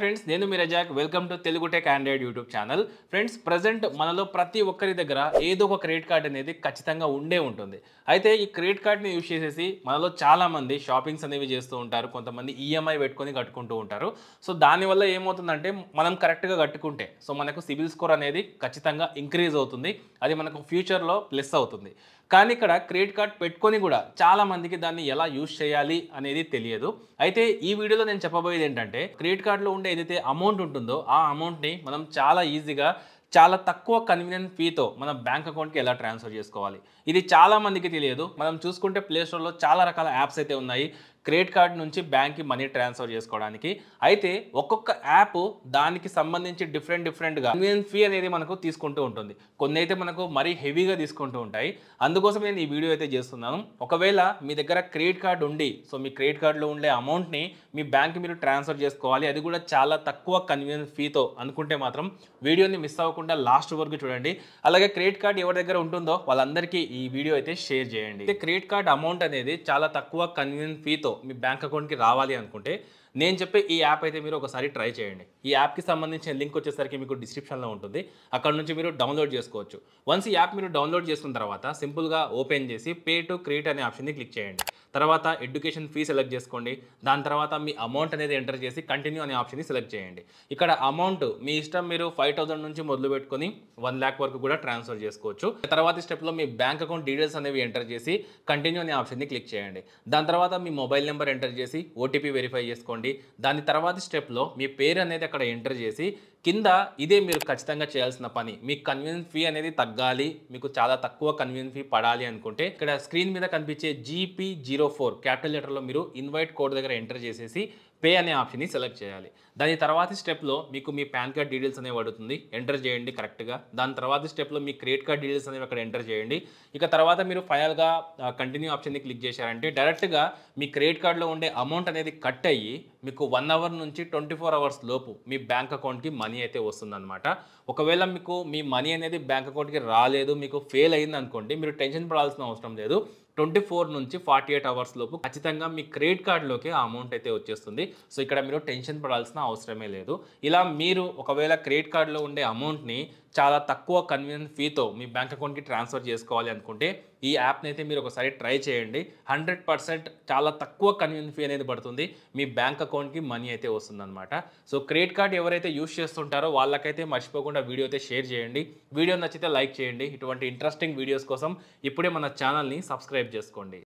friends నేను మీ Razak welcome to Telugu tech Android YouTube channel friends present మనలో ప్రతి ఒక్కరి దగ్గర ఏదో ఒక క్రెడిట్ కార్డ్ అనేది ఖచ్చితంగా ఉండే ఉంటుంది అయితే ఈ క్రెడిట్ కార్డ్ని యూజ్ చేసేసి మనలో చాలామంది షాపింగ్స్ అనేవి చేస్తూ ఉంటారు కొంతమంది ఈఎంఐ e పెట్టుకొని కట్టుకుంటూ ఉంటారు సో దానివల్ల ఏమవుతుందంటే మనం కరెక్ట్గా కట్టుకుంటే సో మనకు సిబిల్ స్కోర్ అనేది ఖచ్చితంగా ఇంక్రీజ్ అవుతుంది అది మనకు ఫ్యూచర్లో ప్లస్ అవుతుంది కానీ ఇక్కడ క్రెడిట్ కార్డ్ పెట్టుకొని కూడా చాలామందికి దాన్ని ఎలా యూజ్ చేయాలి అనేది తెలియదు అయితే ఈ వీడియోలో నేను చెప్పబోయేది ఏంటంటే క్రెడిట్ కార్డులో ఉండే ఏదైతే అమౌంట్ ఉంటుందో ఆ అమౌంట్ని మనం చాలా ఈజీగా చాలా తక్కువ కన్వీనియంట్ ఫీతో మన బ్యాంక్ అకౌంట్కి ఎలా ట్రాన్స్ఫర్ చేసుకోవాలి ఇది చాలా మందికి తెలియదు మనం చూసుకుంటే ప్లే స్టోర్లో చాలా రకాల యాప్స్ అయితే ఉన్నాయి క్రెడిట్ కార్డ్ నుంచి బ్యాంక్కి మనీ ట్రాన్స్ఫర్ చేసుకోవడానికి అయితే ఒక్కొక్క యాప్ దానికి సంబంధించి డిఫరెంట్ డిఫరెంట్గా కన్వీనియన్స్ ఫీ అనేది మనకు తీసుకుంటూ ఉంటుంది కొన్ని అయితే మనకు మరీ హెవీగా తీసుకుంటూ ఉంటాయి అందుకోసం నేను ఈ వీడియో అయితే చేస్తున్నాను ఒకవేళ మీ దగ్గర క్రెడిట్ కార్డ్ ఉండి సో మీ క్రెడిట్ కార్డులో ఉండే అమౌంట్ని మీ బ్యాంక్కి మీరు ట్రాన్స్ఫర్ చేసుకోవాలి అది కూడా చాలా తక్కువ కన్వీనియన్స్ ఫీతో అనుకుంటే మాత్రం వీడియోని మిస్ అవ్వకుండా లాస్ట్ వరకు చూడండి అలాగే క్రెడిట్ కార్డ్ ఎవరి దగ్గర ఉంటుందో వాళ్ళందరికీ ఈ వీడియో అయితే షేర్ చేయండి అయితే క్రెడిట్ కార్డ్ అమౌంట్ అనేది చాలా తక్కువ కన్వీనియన్స్ ఫీతో పేరుతో మీ బ్యాంక్ అకౌంట్కి రావాలి అనుకుంటే నేను చెప్పే ఈ యాప్ అయితే మీరు ఒకసారి ట్రై చేయండి ఈ యాప్కి సంబంధించిన లింక్ వచ్చేసరికి మీకు డిస్క్రిప్షన్లో ఉంటుంది అక్కడ నుంచి మీరు డౌన్లోడ్ చేసుకోవచ్చు వన్స్ ఈ యాప్ మీరు డౌన్లోడ్ చేసుకున్న తర్వాత సింపుల్గా ఓపెన్ చేసి పే టు క్రియేట్ అనే ఆప్షన్ని క్లిక్ చేయండి తర్వాత ఎడ్యుకేషన్ ఫీ సెలెక్ట్ చేసుకోండి దాని తర్వాత మీ అమౌంట్ అనేది ఎంటర్ చేసి కంటిన్యూ అనే ఆప్షన్ని సెలెక్ట్ చేయండి ఇక్కడ అమౌంట్ మీ ఇష్టం మీరు ఫైవ్ థౌసండ్ నుంచి మొదలు పెట్టుకుని వన్ ల్యాక్ వరకు కూడా ట్రాన్స్ఫర్ చేసుకోవచ్చు తర్వాత స్టెప్లో మీ బ్యాంక్ అకౌంట్ డీటెయిల్స్ అనేవి ఎంటర్ చేసి కంటిన్యూ అనే ఆప్షన్ని క్లిక్ చేయండి దాని తర్వాత మీ మొబైల్ నెంబర్ ఎంటర్ చేసి ఓటీపీ వెరిఫై చేసుకోండి దాని తర్వాత స్టెప్లో మీ పేరు అనేది అక్కడ ఎంటర్ చేసి కింద ఇదే మీరు ఖచ్చితంగా చేయాల్సిన పని మీకు కన్వీనియన్స్ ఫీ అనేది తగ్గాలి మీకు చాలా తక్కువ కన్వీనియన్స్ ఫీ పడాలి అనుకుంటే ఇక్కడ స్క్రీన్ మీద కనిపించే జీపీ జీరో ఫోర్ క్యాపిటల్ లెటర్లో మీరు ఇన్వైట్ కోడ్ దగ్గర ఎంటర్ చేసేసి పే అనే ఆప్షన్ని సెలెక్ట్ చేయాలి దాని తర్వాత స్టెప్లో మీకు మీ పాన్ కార్డ్ డీటెయిల్స్ అనేవి అడుగుతుంది ఎంటర్ చేయండి కరెక్ట్గా దాని తర్వాత స్టెప్లో మీ క్రెడిట్ కార్డ్ డీటెయిల్స్ అనేవి అక్కడ ఎంటర్ చేయండి ఇక తర్వాత మీరు ఫైనల్గా కంటిన్యూ ఆప్షన్ని క్లిక్ చేశారంటే డైరెక్ట్గా మీ క్రెడిట్ కార్డ్లో ఉండే అమౌంట్ అనేది కట్ అయ్యి మీకు వన్ అవర్ నుంచి ట్వంటీ ఫోర్ అవర్స్ లోపు మీ బ్యాంక్ అకౌంట్కి మనీ అయితే వస్తుందన్నమాట ఒకవేళ మీకు మీ మనీ అనేది బ్యాంక్ అకౌంట్కి రాలేదు మీకు ఫెయిల్ అయింది అనుకోండి మీరు టెన్షన్ పడాల్సిన అవసరం లేదు ట్వంటీ ఫోర్ నుంచి ఫార్టీ ఎయిట్ అవర్స్ లోపు ఖచ్చితంగా మీ క్రెడిట్ కార్డులోకి ఆ అమౌంట్ అయితే వచ్చేస్తుంది సో ఇక్కడ మీరు టెన్షన్ పడాల్సిన అవసరమే లేదు ఇలా మీరు ఒకవేళ క్రెడిట్ కార్డులో ఉండే అమౌంట్ని చాలా తక్కువ కన్వీనియన్స్ ఫీతో మీ బ్యాంక్ అకౌంట్కి ట్రాన్స్ఫర్ చేసుకోవాలి అనుకుంటే ఈ యాప్ని అయితే మీరు ఒకసారి ట్రై చేయండి హండ్రెడ్ పర్సెంట్ చాలా తక్కువ కన్వీనియన్స్ ఫీ అనేది పడుతుంది మీ బ్యాంక్ అకౌంట్కి మనీ అయితే వస్తుందన్నమాట సో క్రెడిట్ కార్డ్ ఎవరైతే యూస్ చేస్తుంటారో వాళ్ళకైతే మర్చిపోకుండా వీడియో అయితే షేర్ చేయండి వీడియో నచ్చితే లైక్ చేయండి ఇటువంటి ఇంట్రెస్టింగ్ వీడియోస్ కోసం ఇప్పుడే మన ఛానల్ని సబ్స్క్రైబ్ చేసుకోండి